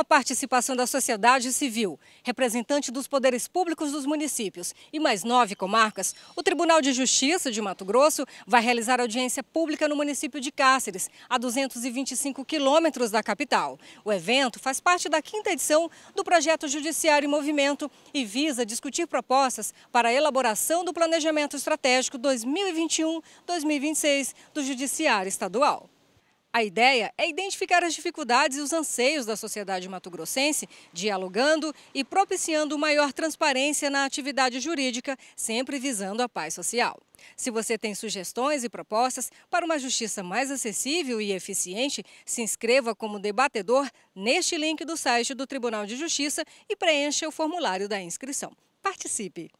a participação da sociedade civil, representante dos poderes públicos dos municípios e mais nove comarcas, o Tribunal de Justiça de Mato Grosso vai realizar audiência pública no município de Cáceres, a 225 quilômetros da capital. O evento faz parte da quinta edição do projeto Judiciário em Movimento e visa discutir propostas para a elaboração do Planejamento Estratégico 2021-2026 do Judiciário Estadual. A ideia é identificar as dificuldades e os anseios da sociedade mato-grossense, dialogando e propiciando maior transparência na atividade jurídica, sempre visando a paz social. Se você tem sugestões e propostas para uma justiça mais acessível e eficiente, se inscreva como debatedor neste link do site do Tribunal de Justiça e preencha o formulário da inscrição. Participe!